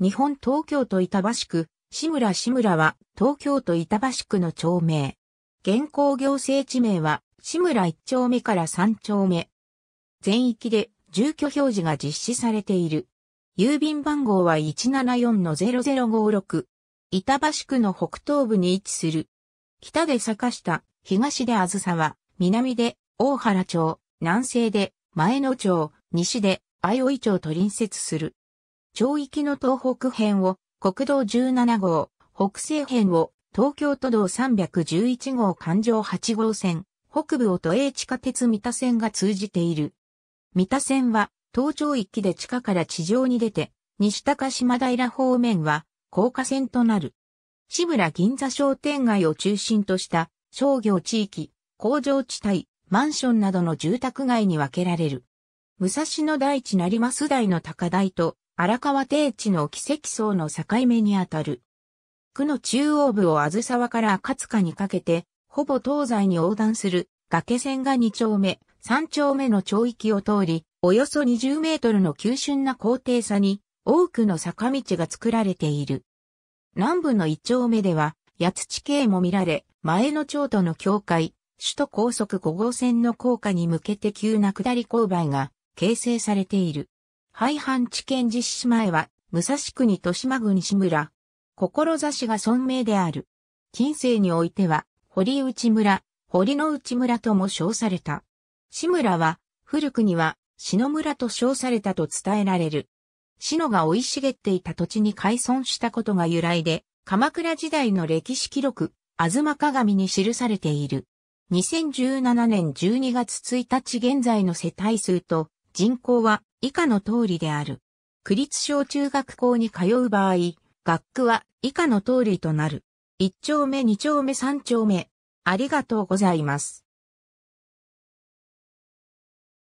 日本東京都板橋区、志村志村は東京都板橋区の町名。現行行政地名は志村1丁目から3丁目。全域で住居表示が実施されている。郵便番号は174-0056。板橋区の北東部に位置する。北で坂下、東であずさは、南で大原町、南西で前野町、西で相生町と隣接する。町域の東北編を国道17号、北西編を東京都道311号環状8号線、北部を都営地下鉄三田線が通じている。三田線は東町域で地下から地上に出て、西高島平方面は高架線となる。志村銀座商店街を中心とした商業地域、工場地帯、マンションなどの住宅街に分けられる。武蔵野台地成増台の高台と荒川低地の奇跡層の境目にあたる。区の中央部をあずさわから赤塚にかけて、ほぼ東西に横断する崖線が2丁目、3丁目の町域を通り、およそ20メートルの急峻な高低差に多くの坂道が作られている。南部の1丁目では、八地形も見られ、前の町との境界、首都高速5号線の高架に向けて急な下り勾配が形成されている。廃藩置県実施前は、武蔵国豊島郡志村。志が存命である。近世においては、堀内村、堀の内村とも称された。志村は、古くには、篠村と称されたと伝えられる。篠が生い茂っていた土地に改村したことが由来で、鎌倉時代の歴史記録、あずま鏡に記されている。2017年12月1日現在の世帯数と人口は以下の通りである。区立小中学校に通う場合、学区は以下の通りとなる。1丁目2丁目3丁目。ありがとうございます。